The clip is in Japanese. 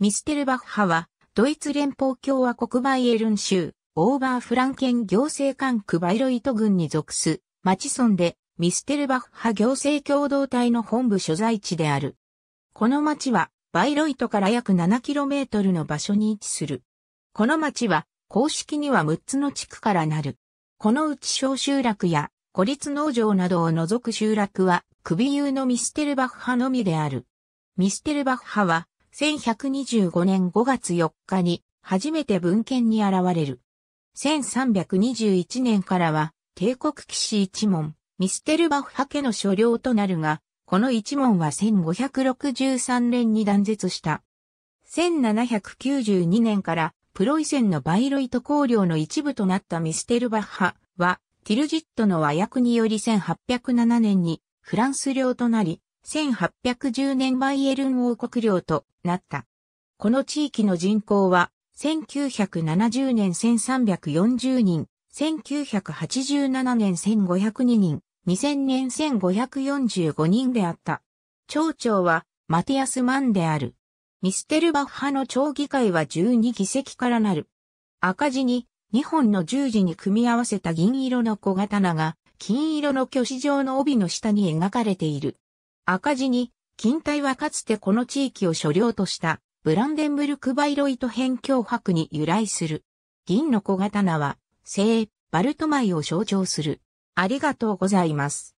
ミステルバッハは、ドイツ連邦共和国バイエルン州、オーバーフランケン行政管区バイロイト郡に属す、町村で、ミステルバッハ行政共同体の本部所在地である。この町は、バイロイトから約 7km の場所に位置する。この町は、公式には6つの地区からなる。このうち小集落や、孤立農場などを除く集落は、首有のミステルバッハのみである。ミステルバッハは、1125年5月4日に初めて文献に現れる。1321年からは帝国騎士一門、ミステルバッハ家の所領となるが、この一門は1563年に断絶した。1792年からプロイセンのバイロイト公領の一部となったミステルバッハは、ティルジットの和訳により1807年にフランス領となり、1810年バイエルン王国領となった。この地域の人口は、1970年1340人、1987年1502人、2000年1545人であった。町長はマティアス・マンである。ミステルバッハの町議会は12議席からなる。赤字に2本の十字に組み合わせた銀色の小刀が金色の巨子状の帯の下に描かれている。赤字に、近代はかつてこの地域を所領としたブランデンブルク・バイロイト辺境博に由来する。銀の小刀は、聖、バルトマイを象徴する。ありがとうございます。